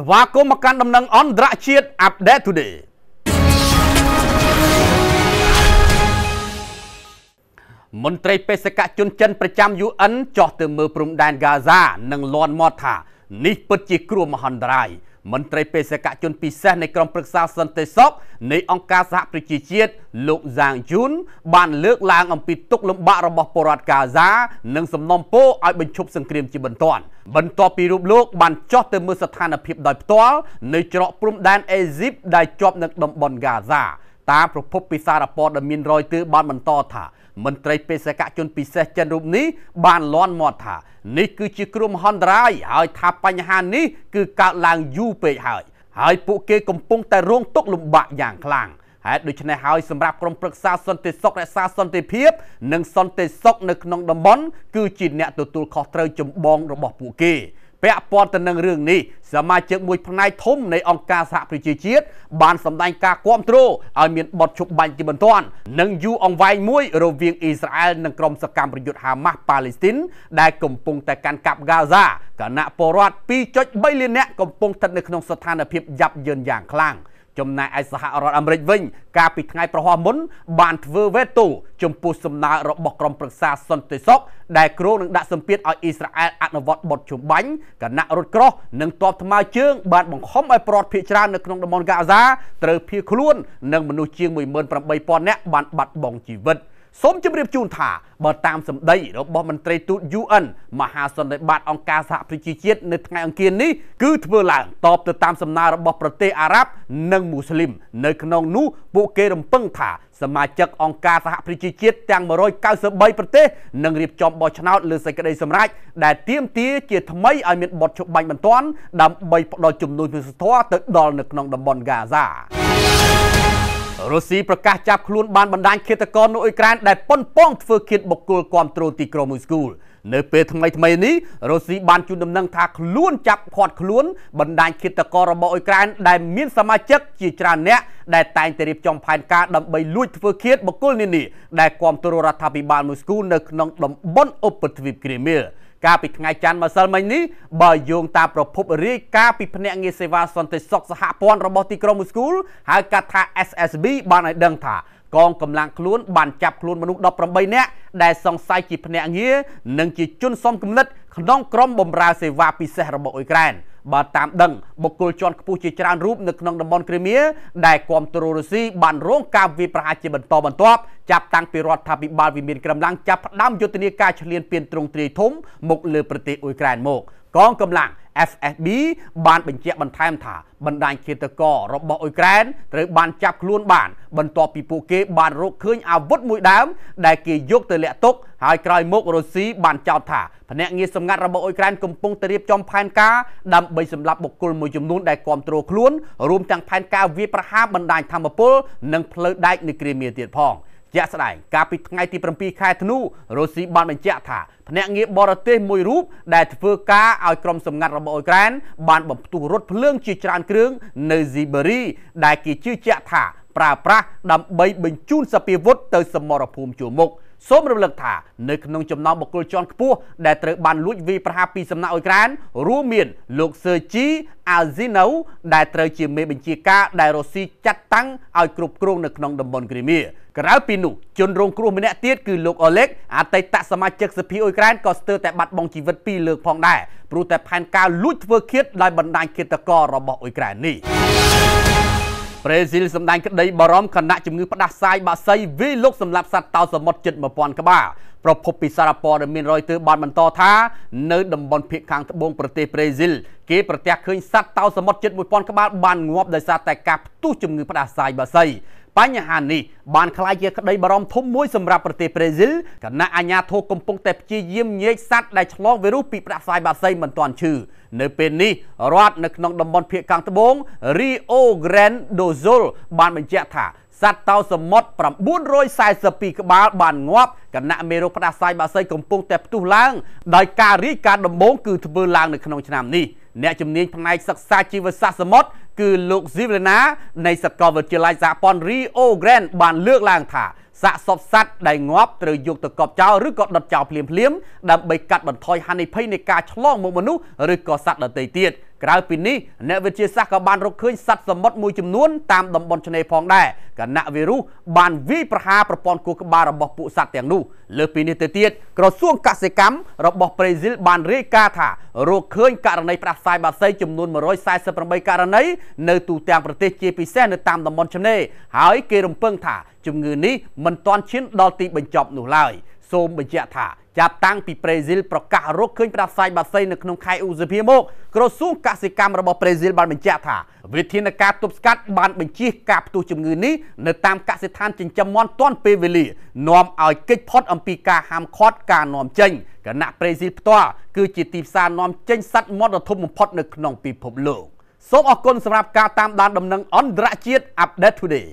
ស្វាគមន៍មកកាន់ដំណឹងអន្តរជាតិ Update Today មន្ត្រីបេសកជនចិនប្រចាំ UN ចោះទៅមើលព្រំដែនហ្គាហ្សានិងលន់មាត់ថា នេះពិតជាគ្រោះមហន្តរាយមន្ត្រីបេសកជនពិសេសនៃក្រមព្រឹក្សាសន្តិសុខនៃអង្គការសហប្រជាជាតិលោកហ្សាងជូនបានលើកឡើងអំពីទុកលំបាករបស់ពលរដ្ឋកាហ្សា និងសំណុំពរឲ្យបញ្ឈប់សង្គ្រាមជាបន្ទាន់បន្ទាប់ពីរូបលោកបានចុះទៅមើលស្ថានភាពដោយផ្ទាល់នៅច្រកព្រំដែនអេស៊ីបដែលជាប់នឹងតំបន់កាហ្សាតាមប្រភពពីសារព័ត៌មានរយទើបានបន្តថាមន្ត្រីបេសកជនពិសេសចិនរូបនេះបានលន់មាត់ថានេះគឺជាគ្រោះមហន្តរាយហើយ ថាបញ្ហានេះគឺកើតឡើងយូរពេកហើយហើយ ពួកគេកំពុងតែរងទុក្ខលំបាកយ៉ាងខ្លាំងហេតុដូច្នេះហើយសម្រាប់ក្រុមប្រឹក្សាសន្តិសុខរក្សាសន្តិភាព និងសន្តិសុខនៅក្នុងតំបន់ គឺជា អ្នកទទួលខុសត្រូវចម្បងរបស់ពួកគេពាក់ព័ន្ធទៅនឹងរឿងនេះសមាជិកមួយផ្នែកធំនៃអង្គការសហប្រជាជាតិបានសម្ដែងការគាំទ្រឲ្យមានបទជប់បាញ់ជាបន្ទាន់និងយូរអង្វែងមួយរវាងអ៊ីស្រាអែលនិងក្រុមសកម្មប្រយុទ្ធហាម៉ាស់ប៉ាឡេស្ទីន ដែលកំពុងតែកាន់កាប់ហ្គាហ្សាគណៈពលរដ្ឋ2.3លាននាក់កំពុងស្ថិតនៅក្នុងស្ថានភាពយ៉ាប់យ៉ឺនយ៉ាងខ្លាំង។ចំណែកឯសហរដ្ឋអាមេរិកវិញកាលពីថ្ងៃប្រហោះមុនបានធ្វើវេទូចំពោះសំណើរបស់ក្រុមប្រឹក្សាសន្តិសុខដែលគ្រោងនឹងដាក់សម្ពាធឲ្យអ៊ីស្រាអែលអនុវត្តបទជំបាញ់គណៈរត់ក្រោះនិងទ័ពថ្មើរជើងបានបង្ខំឲ្យប្រອດភៀសច្រើននៅក្នុងតំបន់កាហ្សាត្រូវភៀសខ្លួននិងមនុស្សជាង18000នាក់បានបាត់បង់ជីវិត។សូមជម្រាបជូនថាបើតាមសម្ដីរបស់មន្ត្រីទូត UN មហាសន្និបាតអង្គការសហប្រជាជាតិនៅថ្ងៃអង្គារនេះគឺធ្វើឡើងតបទៅតាមសំណើរបស់ប្រទេសអារ៉ាប់និងមូស្លីមនៅក្នុងនោះពួកគេរំពឹងថា សមាជិកអង្គការសហប្រជាជាតិទាំង193ប្រទេសនឹងរៀបចំបោះឆ្នោតលើសេចក្តីសម្រេចដែលទាមទារជាថ្មីឲ្យមានបទច្បាប់បន្ទាន់ដើម្បីផ្ដល់ជំនួយមនុស្សធម៌ទៅដល់នៅក្នុងតំបន់ហ្គាហ្សារុស្ស៊ីប្រកាសចាប់ខ្លួនបានបណ្ដាញឃាតករនៅអ៊ុយក្រែនដែលប៉ុនប៉ងធ្វើឃាតបុគ្គលគ្រប់គ្រងទីក្រុងមូស្គូនៅពេលថ្មីថ្មីនេះរុស្ស៊ីបានជូនដំណឹងថាខ្លួនចាប់ឃាត់ខ្លួន បណ្ដាញឃាតកររបស់អ៊ុយក្រែនដែលមានសមាជិកជាច្រើនអ្នកដែលតែងតែរៀបចំផែនការដើម្បីលួចធ្វើឃាតបុគ្គលនានាដែលគ្រប់គ្រងរដ្ឋាភិបាលមូស្គូនៅក្នុងតំបន់ឧបទ្វីបគ្រីមៀកាលពីថ្ងៃច័ន្ទម្សិលមិញនេះបើយោងតាមប្រភពរាយការណ៍ពីភ្នាក់ងារសេវាសន្តិសុខសហព័ន្ធរបស់ទីក្រុងមូស្គូហៅកាត់ថា SSB បានឲ្យដឹងថាកងកម្លាំងខ្លួនបានចាប់ខ្លួនមនុស្ស18នាក់ដែលសង្ស័យជាភ្នាក់ងារនិងជាជនសមគំនិតក្នុងក្រុមបម្រើសេវាពិសេសរបស់អ៊ុយក្រែនបើតាមដឹងបុគ្គលជាន់ខ្ពស់ជាច្រើនរូបនៅក្នុងតំបន់គ្រីមៀដែលគ្រប់គ្រងរុស្ស៊ីបានរងការវាយប្រហារជាបន្តបន្ទាប់ចាប់តាំងពីរដ្ឋាភិបាលវិមានក្រំឡាំងចាប់ផ្ដើមយុទ្ធនាការឈ្លានពានទ្រង់ទ្រាយធំមកលើប្រទេសអ៊ុយក្រែនមកកងកម្លាំង FSB បានបញ្ជាក់បន្ថែមថាបណ្ដាញឃាតកររបស់អ៊ុយក្រែនត្រូវបានចាប់ខ្លួនបាន បន្ទាប់ពីពួកគេបានរកឃើញអាវុធមួយដើមដែលគេយកទៅលាក់ទុក ហើយក្រោយមករុស្ស៊ីបានចោទថាភ្នាក់ងារសម្ងាត់របស់អ៊ុយក្រែនកំពុងតែរៀបចំផែនការដើម្បីសម្លាប់បុគ្គលមួយចំនួនដែលគ្រប់គ្រងខ្លួនរួមទាំងផែនការវាយប្រហារបណ្ដាញធម្មពលនិងផ្លូវដែកនៅគ្រីមៀទៀតផង។ជាក់ស្ដែងកាលពីថ្ងៃទី7ខែធ្នូរុស្ស៊ីបានបញ្ជាក់ថាភ្នាក់ងារបរទេសមួយរូបដែលធ្វើការឲ្យក្រុមសម្ងាត់របស់អ៊ុយក្រែនបានបំផ្ទុះរថភ្លើងជាច្រើនគ្រឿងនៅស៊ីបេរីដែលគេជឿជាក់ថាប្រើប្រាស់ដើម្បីបញ្ជូនសពាវុធទៅសមរភូមិជួរមុខសូមរំលឹកថានៅក្នុងចំណោមបុគ្គលជាន់ខ្ពស់ដែលត្រូវបានលួចវាយប្រហារពីសំណាក់អ៊ុយក្រែនរួមមាន លោកសឺជីអាស៊ីណូដែលត្រូវជាមេបញ្ជាការដែលរុស្ស៊ីចាត់តាំងឲ្យគ្រប់គ្រងនៅក្នុងតំបន់គ្រីមៀក្រៅពីនោះជនរងគ្រោះម្នាក់ទៀតគឺលោកអូឡេកអតីតសមាជិកសភាអ៊ុយក្រែនក៏ស្ទើរតែបាត់បង់ជីវិតពីរលើកផងដែរព្រោះតែផែនការលួចធ្វើឃាតដោយបណ្ដាញឃាតកររបស់អ៊ុយក្រែននេះប្រេស៊ីលសម្ដែងក្តីបារម្ភខណៈជំងឺផ្ដាសាយបាក់សីវាយលុកសម្លាប់សត្វតោសមុទ្រជិត1000ក្បាលប្រពន្ធពីសារព័ត៌មានរយទើបានបន្តថានៅតំបន់ភៀកខាងត្បូងប្រទេសប្រេស៊ីលគេប្រទះឃើញសត្វតោសមុទ្រជិត1000ក្បាលបានងាប់ដោយសារតែការផ្ទុះជំងឺផ្ដាសាយបាក់សីបញ្ហានេះបានក្លាយជាក្តីបារម្ភធំមួយសម្រាប់ប្រទេសប្រេស៊ីលគណៈអាជ្ញាធរកំពុងតែព្យាយាមញែកសត្វដែលឆ្លងវីរុសពីប្រាក់ស្វាយបាសីមិនទាន់ឈឺនៅពេលនេះរដ្ឋនៅក្នុងតំបន់ភៀកខាងត្បូង Rio Grande do Sul បានបញ្ជាក់ថាសត្វតោសមុទ្រ942ក្បាលបានងាប់គណៈមេរោគផ្ដាសាយបាសីកំពុងតែផ្ទុះឡើងដោយការរាយការណ៍ដំបូងគឺធ្វើឡើងនៅក្នុងឆ្នាំនេះ។អ្នកជំនាញផ្នែកសិក្សាជីវសាស្ត្រសមុទ្រគឺលោក Zivlena នៃសាកលវិទ្យាល័យសហព័ន្ធ Rio Grande បានលើកឡើងថាសាកសពសัตว์ដែលងាប់ត្រូវយកទៅកប់ចោលឬក៏ដុតចោលភ្លាមៗដើម្បីកាត់បន្ថយហានិភ័យនៃការឆ្លងមកមនុស្សឬក៏សត្វដទៃទៀតក្រៅពីនេះអ្នកវិទ្យាសាស្ត្រក៏បានរកឃើញសត្វសមុទ្រមួយចំនួនតាមតំបន់ឆ្នេរផងដែរគណៈវីរុសបានវាយប្រហារប្រព័ន្ធខួរក្បាលរបស់ពួកសត្វទាំងនោះលើពីនេះទៅទៀតក្រសួងកសិកម្មរបស់ប្រេស៊ីលបានរាយការណ៍ថារកឃើញករណីផ្ដាសាយបាសីចំនួន148ករណីនៅទូទាំងប្រទេសជាពិសេសនៅតាមតំបន់ឆ្នេរហើយគេរំពឹងថា ជំងឺនេះមិនទាន់ឈានដល់ទីបញ្ចប់នោះឡើយ។សូមបញ្ជាក់ថាចាប់តាំងពីប្រេស៊ីលប្រកាសរកឃើញប្រាសាយបាសេនៅក្នុងខែឧសភាមកក្រសួងកសិកម្មរបស់ប្រេស៊ីលបានបញ្ជាក់ថាវិធានការទប់ស្កាត់បានបញ្ជាការផ្ទុះជំងឺនេះនៅតាមកសិដ្ឋានចិញ្ចឹមមាន់ទាន់ពេលវេលានាំឲ្យកិច្ចផុតអំពីការហាមឃាត់ការនាំចេញគណៈប្រេស៊ីលផ្ទាល់គឺជាទីផ្សារនាំចេញសត្វមាន់ដ៏ធំបំផុតនៅក្នុងពិភពលោកសូមអរគុណសម្រាប់ការតាមដានដំណឹងអន្តរជាតិ Update Today